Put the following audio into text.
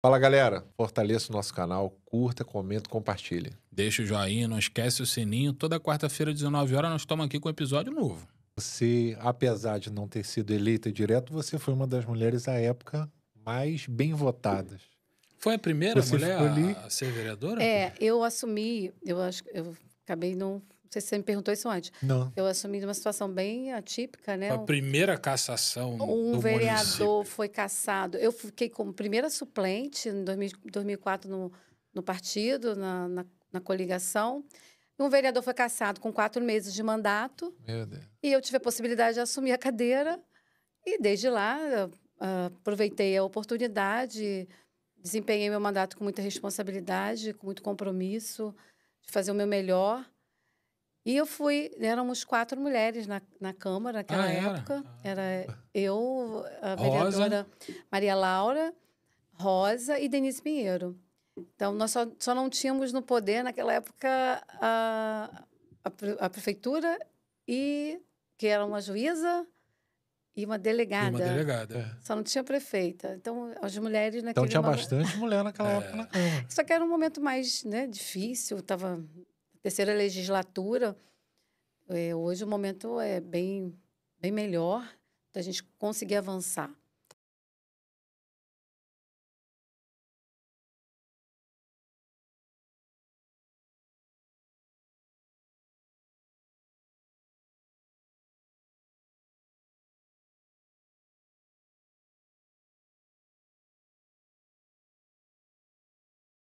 Fala galera, fortaleça o nosso canal, curta, comenta, compartilha. Deixa o joinha, não esquece o sininho. Toda quarta-feira, 19 horas, nós estamos aqui com um episódio novo. Você, apesar de não ter sido eleita direto, você foi uma das mulheres à época mais bem votadas. Foi a primeira você mulher a, a ser vereadora? É, eu assumi, eu acho, eu acabei não. Não sei se você me perguntou isso antes. Não. Eu assumi uma situação bem atípica, né? A primeira cassação. Um vereador município. foi cassado. Eu fiquei como primeira suplente em 2004 no, no partido, na, na, na coligação. Um vereador foi cassado com quatro meses de mandato. Meu Deus. E eu tive a possibilidade de assumir a cadeira. E desde lá, ah, aproveitei a oportunidade, desempenhei meu mandato com muita responsabilidade, com muito compromisso de fazer o meu melhor. E eu fui, éramos quatro mulheres na, na Câmara naquela ah, época. Ah. Era eu, a vereadora Rosa. Maria Laura, Rosa e Denise Pinheiro. Então, nós só, só não tínhamos no poder naquela época a, a, a prefeitura e que era uma juíza, e uma delegada. E uma delegada. É. Só não tinha prefeita. Então, as mulheres naquele Então tinha momento... bastante mulher naquela é. época na Câmara. Só que era um momento mais né, difícil, estava terceira legislatura. É, hoje o momento é bem, bem melhor a gente conseguir avançar.